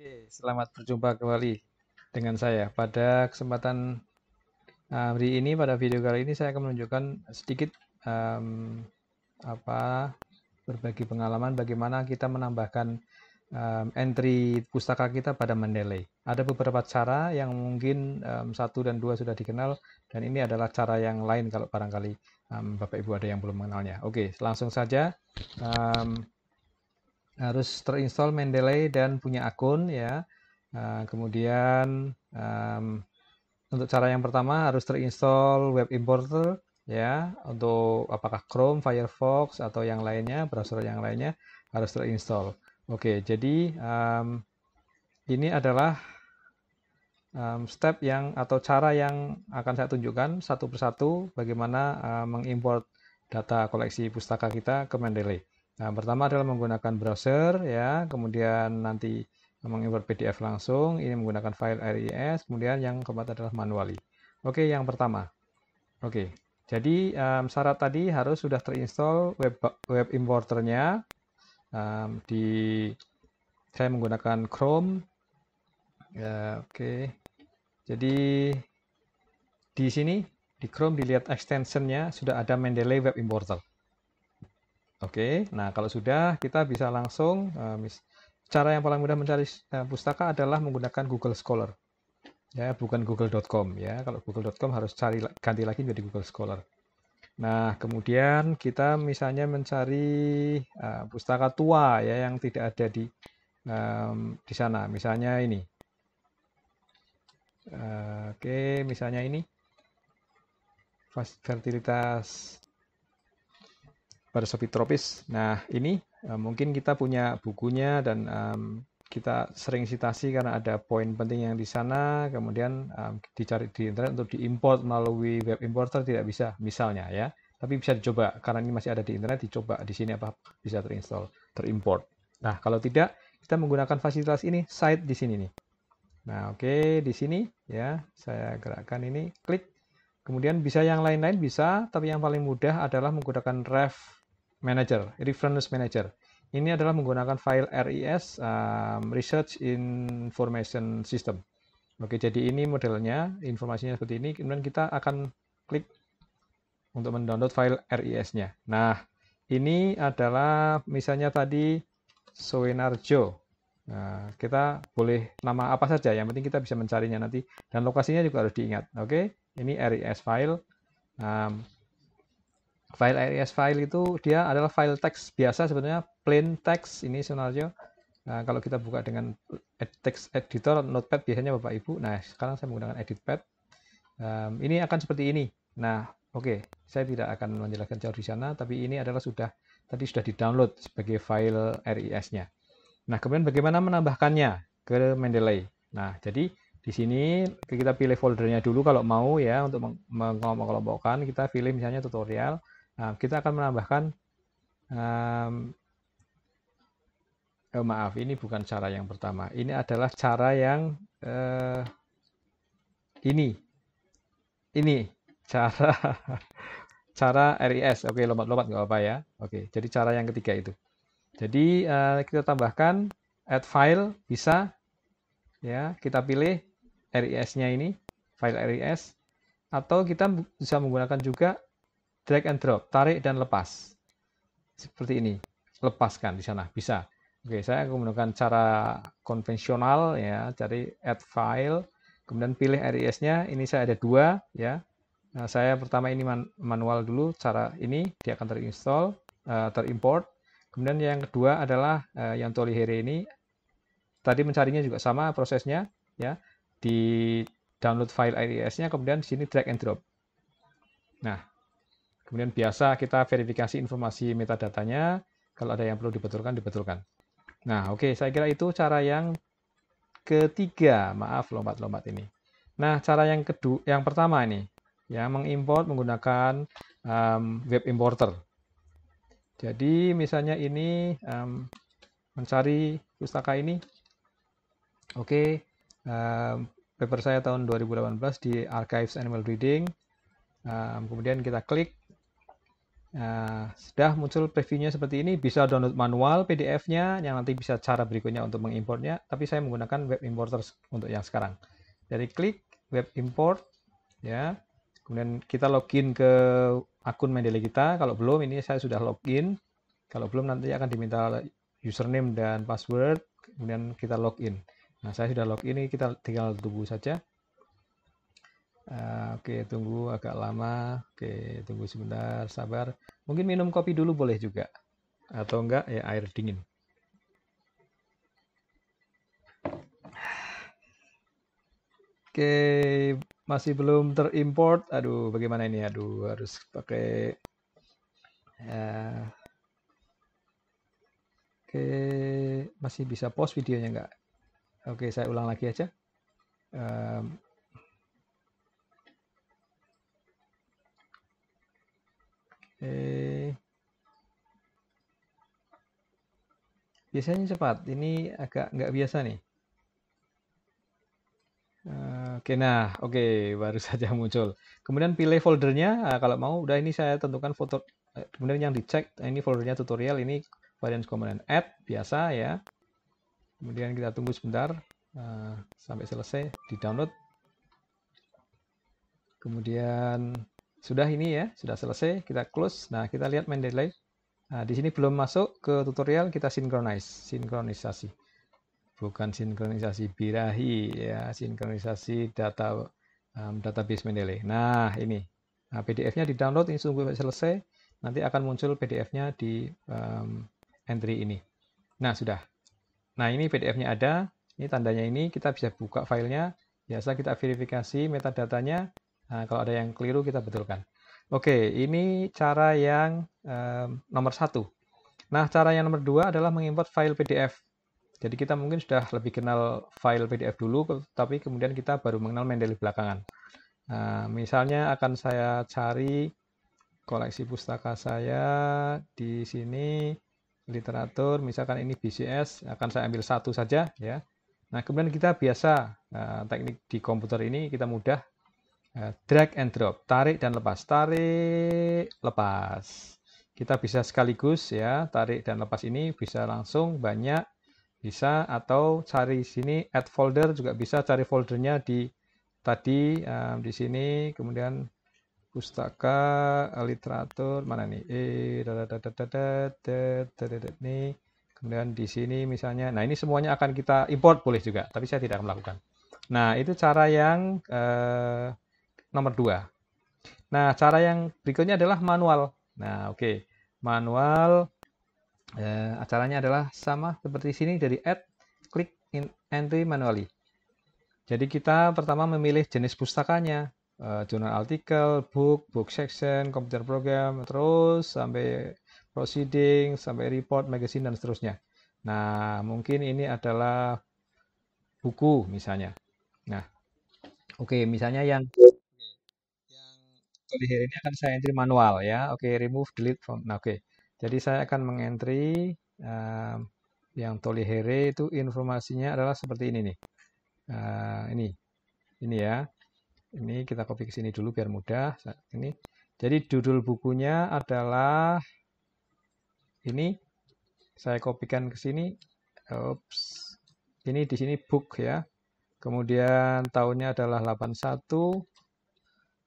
Oke, selamat berjumpa kembali dengan saya. Pada kesempatan eh, hari ini, pada video kali ini saya akan menunjukkan sedikit um, apa berbagi pengalaman bagaimana kita menambahkan um, entry pustaka kita pada Mendeley. Ada beberapa cara yang mungkin um, satu dan dua sudah dikenal dan ini adalah cara yang lain kalau barangkali um, Bapak Ibu ada yang belum mengenalnya. Oke, langsung saja. Um, harus terinstall Mendeley dan punya akun ya. Uh, kemudian um, untuk cara yang pertama harus terinstall web importer ya untuk apakah Chrome, Firefox atau yang lainnya browser yang lainnya harus terinstall. Oke, jadi um, ini adalah um, step yang atau cara yang akan saya tunjukkan satu persatu bagaimana uh, mengimport data koleksi pustaka kita ke Mendeley. Nah, pertama adalah menggunakan browser ya, kemudian nanti mengimpor PDF langsung, ini menggunakan file RIS, kemudian yang keempat adalah manually. Oke, yang pertama. Oke. Jadi um, syarat tadi harus sudah terinstall web web importernya um, di saya menggunakan Chrome. Ya, Oke. Jadi di sini di Chrome dilihat extensionnya sudah ada Mendeley Web Importer. Oke, nah kalau sudah kita bisa langsung uh, cara yang paling mudah mencari uh, pustaka adalah menggunakan Google Scholar. Ya, bukan google.com ya. Kalau google.com harus cari ganti lagi menjadi Google Scholar. Nah, kemudian kita misalnya mencari uh, pustaka tua ya yang tidak ada di um, di sana. Misalnya ini. Uh, Oke, okay, misalnya ini. Fertilitas pada sopi tropis. Nah, ini uh, mungkin kita punya bukunya dan um, kita sering citasi karena ada poin penting yang di sana, kemudian um, dicari di internet untuk diimport melalui web importer tidak bisa, misalnya ya. Tapi bisa dicoba karena ini masih ada di internet, dicoba di sini apa bisa terinstall, terimport. Nah, kalau tidak kita menggunakan fasilitas ini, site di sini nih. Nah, oke okay, di sini ya, saya gerakkan ini, klik. Kemudian bisa yang lain-lain bisa, tapi yang paling mudah adalah menggunakan ref manager, reference manager. Ini adalah menggunakan file RIS um, Research Information System. Oke, jadi ini modelnya, informasinya seperti ini. Kemudian kita akan klik untuk mendownload file RIS-nya. Nah, ini adalah misalnya tadi Soenarjo. Nah, kita boleh nama apa saja, yang penting kita bisa mencarinya nanti. Dan lokasinya juga harus diingat. Oke, ini RIS file. Um, file AES file itu dia adalah file teks biasa sebenarnya plain text ini sebenarnya nah, kalau kita buka dengan text editor notepad biasanya bapak ibu nah sekarang saya menggunakan editpad um, ini akan seperti ini nah oke okay, saya tidak akan menjelaskan jauh di sana tapi ini adalah sudah tadi sudah di download sebagai file RIS nya nah kemudian bagaimana menambahkannya ke Mendeley nah jadi di sini kita pilih foldernya dulu kalau mau ya untuk mengelompokkan kita pilih misalnya tutorial Nah, kita akan menambahkan um, oh maaf, ini bukan cara yang pertama. Ini adalah cara yang uh, ini. Ini cara cara RIS. Oke, lompat-lompat nggak apa-apa ya. Oke, jadi cara yang ketiga itu. Jadi uh, kita tambahkan add file bisa ya, kita pilih RIS-nya ini, file RIS atau kita bisa menggunakan juga drag and drop, tarik dan lepas. Seperti ini, lepaskan di sana, bisa. Oke, saya akan menggunakan cara konvensional ya, cari add file, kemudian pilih RIS-nya. Ini saya ada dua ya. Nah, saya pertama ini man manual dulu, cara ini dia akan terinstall, uh, terimport. Kemudian yang kedua adalah uh, yang Tolihere ini. Tadi mencarinya juga sama prosesnya ya. Di download file RIS-nya, kemudian di sini drag and drop. Nah, Kemudian biasa kita verifikasi informasi metadatanya. Kalau ada yang perlu dibetulkan, dibetulkan. Nah, oke, okay, saya kira itu cara yang ketiga. Maaf, lompat-lompat ini. Nah, cara yang kedua, yang pertama ini, ya mengimport menggunakan um, web importer. Jadi, misalnya ini um, mencari pustaka ini. Oke, okay, um, paper saya tahun 2018 di Archives Animal Reading. Um, kemudian kita klik Nah, sudah muncul previewnya seperti ini, bisa download manual PDF-nya yang nanti bisa cara berikutnya untuk mengimportnya, tapi saya menggunakan web importer untuk yang sekarang. Jadi klik web import, ya, kemudian kita login ke akun media kita. Kalau belum, ini saya sudah login. Kalau belum nanti akan diminta username dan password, kemudian kita login. Nah, saya sudah login, ini kita tinggal tunggu saja. Ah, oke, tunggu agak lama. Oke, tunggu sebentar, sabar. Mungkin minum kopi dulu boleh juga. Atau enggak, ya air dingin. Oke, masih belum terimport. Aduh, bagaimana ini? Aduh, harus pakai... Uh, Oke, masih bisa post videonya enggak? Oke, saya ulang lagi aja. Um, Eh, biasanya cepat, ini agak nggak biasa nih. Eh, oke, nah, oke, baru saja muncul. Kemudian pilih foldernya, nah, kalau mau, udah ini saya tentukan foto. Kemudian yang dicek, ini foldernya tutorial, ini varian komponen add biasa ya. Kemudian kita tunggu sebentar sampai selesai di download. Kemudian sudah ini ya, sudah selesai, kita close. Nah, kita lihat main Nah, di sini belum masuk ke tutorial, kita sinkronize, sinkronisasi. Bukan sinkronisasi birahi ya, sinkronisasi data um, database Mendeley. Nah, ini. Nah, PDF-nya di-download ini sungguh selesai. Nanti akan muncul PDF-nya di um, entry ini. Nah, sudah. Nah, ini PDF-nya ada. Ini tandanya ini kita bisa buka filenya. Biasa kita verifikasi metadatanya. Nah, kalau ada yang keliru kita betulkan. Oke, ini cara yang um, nomor satu. Nah, cara yang nomor dua adalah mengimport file PDF. Jadi kita mungkin sudah lebih kenal file PDF dulu, tapi kemudian kita baru mengenal Mendeley belakangan. Nah, misalnya akan saya cari koleksi pustaka saya di sini literatur, misalkan ini BCS, akan saya ambil satu saja ya. Nah, kemudian kita biasa nah, teknik di komputer ini kita mudah drag and drop, tarik dan lepas, tarik, lepas. Kita bisa sekaligus ya, tarik dan lepas ini bisa langsung banyak, bisa atau cari sini add folder juga bisa cari foldernya di tadi um, di sini kemudian pustaka literatur mana nih eh ini kemudian di sini misalnya nah ini semuanya akan kita import boleh juga tapi saya tidak akan melakukan nah itu cara yang eh, nomor 2. Nah, cara yang berikutnya adalah manual. Nah, oke. Okay. Manual eh, acaranya adalah sama seperti sini dari add, click in entry manually. Jadi kita pertama memilih jenis pustakanya, eh, jurnal artikel, book, book section, computer program, terus sampai proceeding, sampai report, magazine, dan seterusnya. Nah, mungkin ini adalah buku misalnya. Nah, oke, okay, misalnya yang tool here ini akan saya entry manual ya. Oke, okay, remove, delete from. Nah, oke. Okay. Jadi saya akan mengentry um, yang tolihere itu informasinya adalah seperti ini nih. Uh, ini. Ini ya. Ini kita copy ke sini dulu biar mudah. Ini. Jadi judul bukunya adalah ini saya kopikan ke sini. Oops. Ini di sini book ya. Kemudian tahunnya adalah 81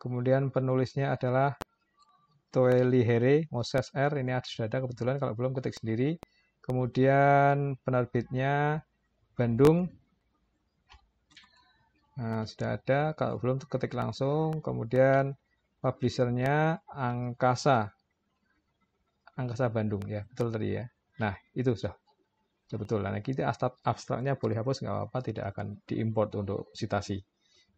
Kemudian penulisnya adalah Toeli Toelihere Moses R. Ini sudah ada kebetulan kalau belum ketik sendiri. Kemudian penerbitnya Bandung. Nah, sudah ada. Kalau belum ketik langsung. Kemudian publishernya Angkasa. Angkasa Bandung ya, betul tadi ya. Nah, itu sudah betul. Nah, kita abstraknya boleh hapus nggak apa-apa, tidak akan diimport untuk sitasi.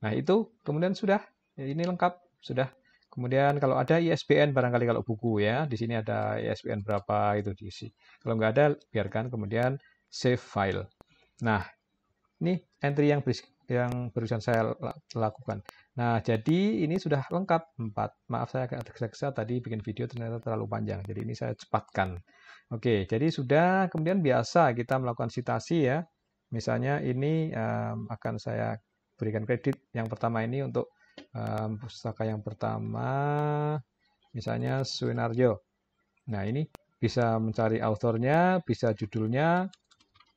Nah, itu kemudian sudah Ya, ini lengkap sudah. Kemudian kalau ada ISBN barangkali kalau buku ya, di sini ada ISBN berapa itu diisi. Kalau nggak ada biarkan kemudian save file. Nah, ini entry yang beris yang barusan saya lakukan. Nah, jadi ini sudah lengkap empat. Maaf saya agak tergesa tadi bikin video ternyata terlalu panjang. Jadi ini saya cepatkan. Oke, jadi sudah kemudian biasa kita melakukan citasi ya. Misalnya ini um, akan saya berikan kredit yang pertama ini untuk um, pustaka yang pertama misalnya Suenarjo. Nah ini bisa mencari autornya, bisa judulnya,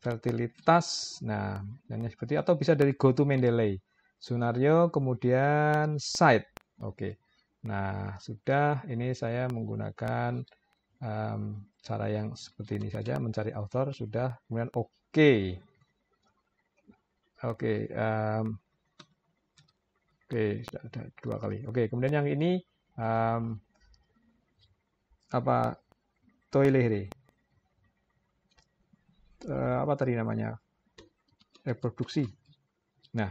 fertilitas. Nah, hanya seperti atau bisa dari go to Mendeley. Sunario kemudian site. Oke. Nah, sudah ini saya menggunakan um, cara yang seperti ini saja mencari author sudah kemudian oke. Okay. Oke, okay, um, Oke, sudah ada dua kali. Oke, kemudian yang ini um, apa toilet Uh, apa tadi namanya? Reproduksi. Nah,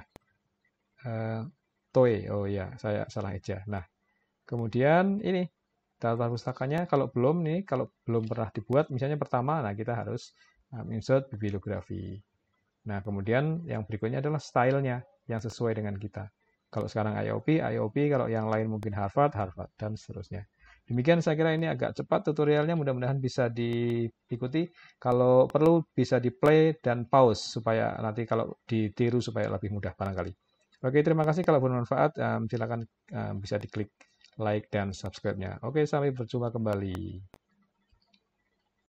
uh, eh, toe. Oh ya, saya salah aja. Nah, kemudian ini daftar pustakanya kalau belum nih, kalau belum pernah dibuat, misalnya pertama, nah kita harus um, insert bibliografi. Nah, kemudian yang berikutnya adalah stylenya yang sesuai dengan kita. Kalau sekarang IOP, IOP, kalau yang lain mungkin Harvard, Harvard, dan seterusnya. Demikian saya kira ini agak cepat tutorialnya, mudah-mudahan bisa diikuti. Kalau perlu bisa di play dan pause supaya nanti kalau ditiru supaya lebih mudah barangkali. Oke, terima kasih kalau bermanfaat. silakan bisa diklik like dan subscribe-nya. Oke, sampai berjumpa kembali.